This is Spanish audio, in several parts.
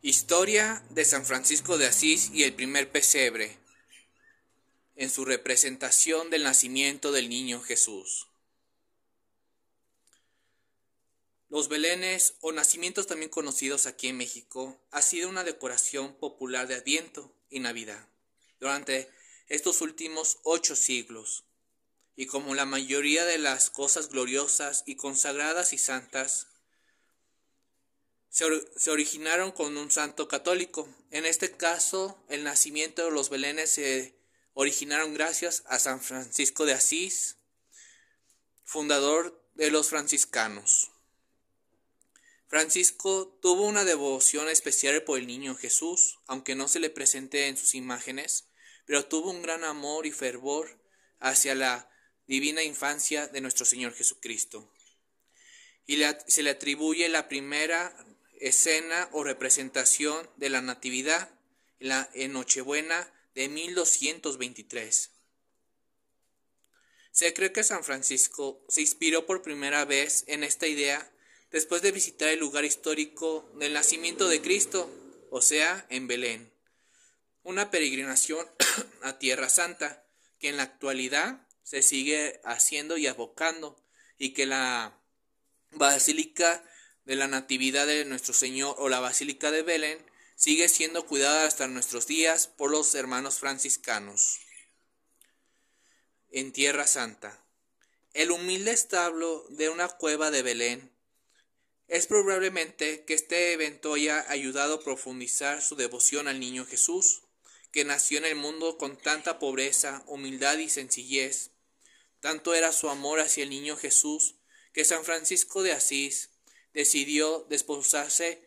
Historia de San Francisco de Asís y el primer pesebre en su representación del nacimiento del niño Jesús. Los belenes o nacimientos también conocidos aquí en México ha sido una decoración popular de Adviento y Navidad durante estos últimos ocho siglos. Y como la mayoría de las cosas gloriosas y consagradas y santas, se, originaron con un santo católico. En este caso, el nacimiento de los belenes se originaron gracias a San Francisco de Asís, fundador de los franciscanos. Francisco tuvo una devoción especial por el niño Jesús, aunque no se le presente en sus imágenes, pero tuvo un gran amor y fervor hacia la divina infancia de nuestro Señor Jesucristo. Y se le atribuye la primera escena o representación de la Natividad en, la, en Nochebuena de 1223. Se cree que San Francisco se inspiró por primera vez en esta idea después de visitar el lugar histórico del nacimiento de Cristo, o sea, en Belén, una peregrinación a Tierra Santa que en la actualidad se sigue haciendo y abocando y que la Basílica de la Natividad de nuestro Señor o la Basílica de Belén sigue siendo cuidada hasta nuestros días por los hermanos franciscanos. En Tierra Santa. El humilde establo de una cueva de Belén es probablemente que este evento haya ayudado a profundizar su devoción al niño Jesús, que nació en el mundo con tanta pobreza, humildad y sencillez. Tanto era su amor hacia el niño Jesús que San Francisco de Asís decidió desposarse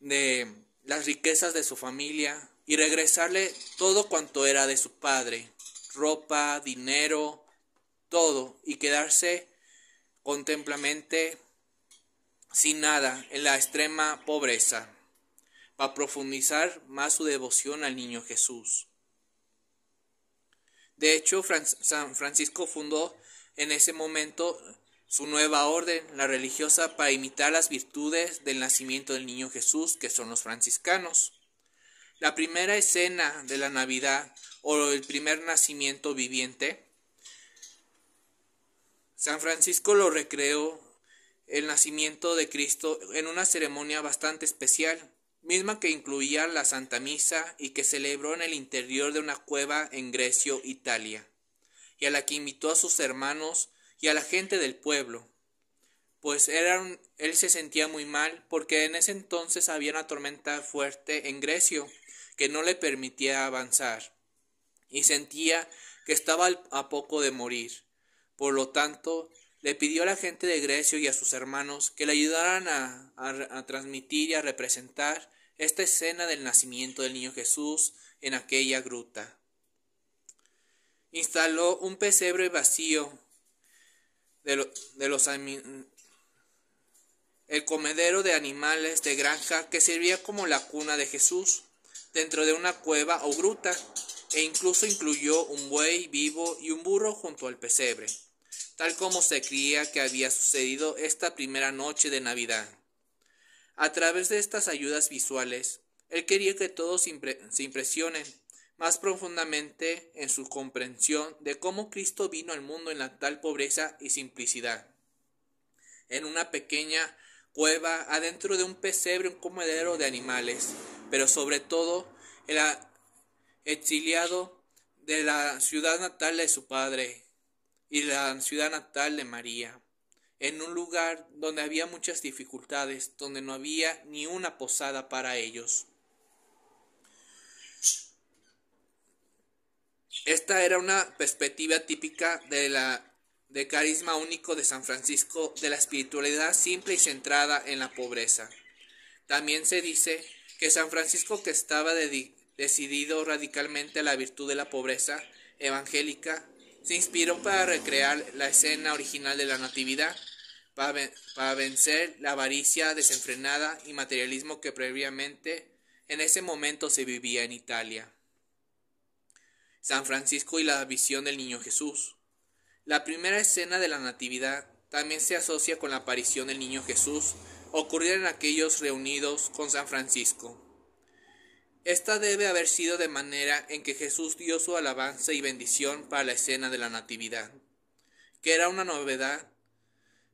de las riquezas de su familia y regresarle todo cuanto era de su padre, ropa, dinero, todo, y quedarse contemplamente sin nada en la extrema pobreza, para profundizar más su devoción al niño Jesús. De hecho, San Francisco fundó en ese momento su nueva orden, la religiosa, para imitar las virtudes del nacimiento del niño Jesús, que son los franciscanos. La primera escena de la Navidad o el primer nacimiento viviente. San Francisco lo recreó el nacimiento de Cristo en una ceremonia bastante especial, misma que incluía la Santa Misa y que celebró en el interior de una cueva en Grecio, Italia, y a la que invitó a sus hermanos y a la gente del pueblo, pues él se sentía muy mal porque en ese entonces había una tormenta fuerte en Grecio que no le permitía avanzar y sentía que estaba a poco de morir. Por lo tanto, le pidió a la gente de Grecio y a sus hermanos que le ayudaran a transmitir y a representar esta escena del nacimiento del niño Jesús en aquella gruta. Instaló un pesebre vacío de, los el comedero de animales de granja que servía como la cuna de Jesús dentro de una cueva o gruta e incluso incluyó un buey vivo y un burro junto al pesebre, tal como se creía que había sucedido esta primera noche de Navidad. A través de estas ayudas visuales, él quería que todos se impresionen más profundamente en su comprensión de cómo Cristo vino al mundo en la tal pobreza y simplicidad. En una pequeña cueva, adentro de un pesebre, un comedero de animales, pero sobre todo el exiliado de la ciudad natal de su padre y la ciudad natal de María, en un lugar donde había muchas dificultades, donde no había ni una posada para ellos. Esta era una perspectiva típica de carisma único de San Francisco, de la espiritualidad simple y centrada en la pobreza. También se dice que San Francisco, que estaba decidido radicalmente a la virtud de la pobreza evangélica, se inspiró para recrear la escena original de la Natividad, para vencer la avaricia desenfrenada y materialismo que previamente en ese momento se vivía en Italia. San Francisco y la visión del Niño Jesús. La primera escena de la Natividad también se asocia con la aparición del Niño Jesús ocurrida en aquellos reunidos con San Francisco. Esta debe haber sido de manera en que Jesús dio su alabanza y bendición para la escena de la Natividad, que era una novedad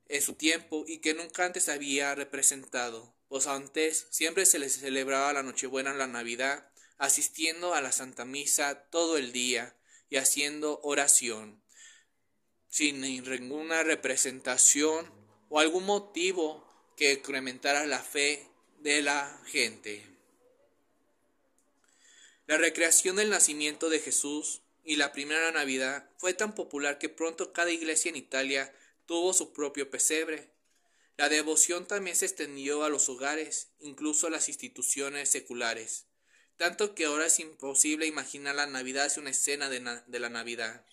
en su tiempo y que nunca antes había representado, pues antes siempre se les celebraba la Nochebuena, la Navidad asistiendo a la Santa Misa todo el día y haciendo oración, sin ninguna representación o algún motivo que incrementara la fe de la gente. La recreación del nacimiento de Jesús y la primera Navidad fue tan popular que pronto cada iglesia en Italia tuvo su propio pesebre. La devoción también se extendió a los hogares, incluso a las instituciones seculares tanto que ahora es imposible imaginar la Navidad es una escena de, la Navidad,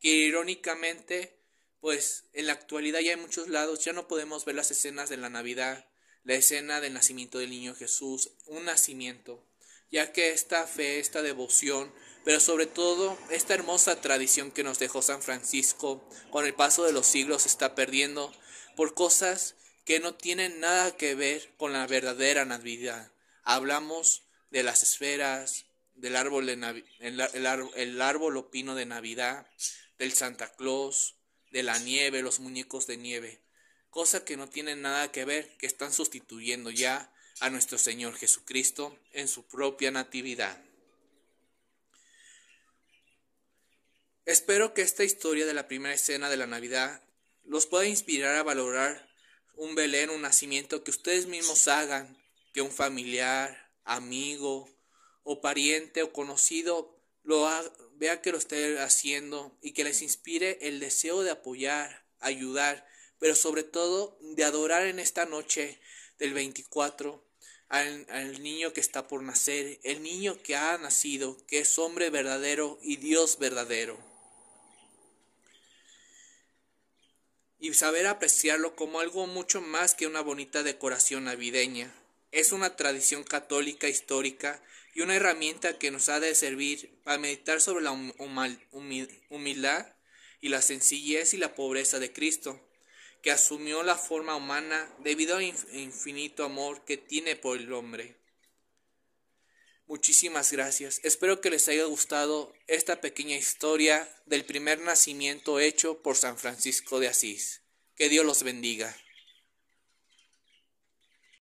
que irónicamente, pues en la actualidad ya en muchos lados ya no podemos ver las escenas de la Navidad, la escena del nacimiento del niño Jesús, un nacimiento, ya que esta fe, esta devoción, pero sobre todo esta hermosa tradición que nos dejó San Francisco con el paso de los siglos se está perdiendo por cosas que no tienen nada que ver con la verdadera Navidad. Hablamos de las esferas, del árbol, de el, pino de Navidad, del Santa Claus, de la nieve, los muñecos de nieve. Cosa que no tienen nada que ver, que están sustituyendo ya a nuestro Señor Jesucristo en su propia natividad. Espero que esta historia de la primera escena de la Navidad los pueda inspirar a valorar un Belén, un nacimiento que ustedes mismos hagan, que un familiar, amigo o pariente o conocido lo vea que lo esté haciendo y que les inspire el deseo de apoyar, ayudar, pero sobre todo de adorar en esta noche del 24 al, niño que está por nacer, el niño que ha nacido, que es hombre verdadero y Dios verdadero. Y saber apreciarlo como algo mucho más que una bonita decoración navideña. Es una tradición católica histórica y una herramienta que nos ha de servir para meditar sobre la humildad y la sencillez y la pobreza de Cristo, que asumió la forma humana debido al infinito amor que tiene por el hombre. Muchísimas gracias. Espero que les haya gustado esta pequeña historia del primer nacimiento hecho por San Francisco de Asís. Que Dios los bendiga.